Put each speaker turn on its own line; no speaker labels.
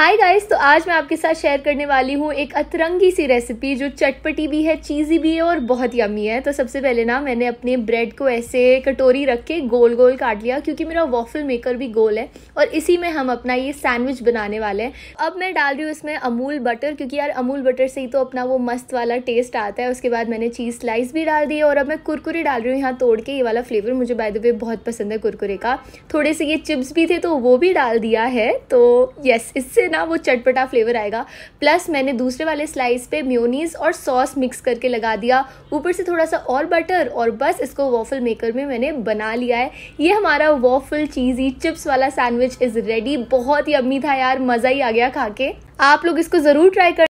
hi guys तो आज मैं आपके साथ शेयर करने वाली हूँ एक अतरंगी सी रेसिपी जो चटपटी भी है चीज़ी भी है और बहुत यमी है तो सबसे पहले ना मैंने अपने ब्रेड को ऐसे कटोरी रख के गोल गोल काट लिया क्योंकि मेरा वॉफल मेकर भी गोल है और इसी में हम अपना ये सैंडविच बनाने वाले हैं अब मैं डाल रही हूँ इसमें अमूल बटर क्योंकि यार अमूल बटर से ही तो अपना वो मस्त वाला टेस्ट आता है उसके बाद मैंने चीज़ स्लाइस भी डाल दी है और अब मैं कुरकुरे डाल रही हूँ यहाँ तोड़ के ये वाला फ्लेवर मुझे बाय द वे बहुत पसंद है कुरकुरे का थोड़े से ये चिप्स भी थे तो वो भी डाल दिया है तो यस इससे ना वो चटपटा फ्लेवर आएगा प्लस मैंने दूसरे वाले स्लाइस पे म्योनीस और सॉस मिक्स करके लगा दिया ऊपर से थोड़ा सा और बटर और बस इसको वॉफल मेकर में मैंने बना लिया है ये हमारा वॉफल चीज़ी चिप्स वाला सैंडविच इज़ रेडी बहुत ही अम्मी था यार मज़ा ही आ गया खा के आप लोग इसको ज़रूर ट्राई कर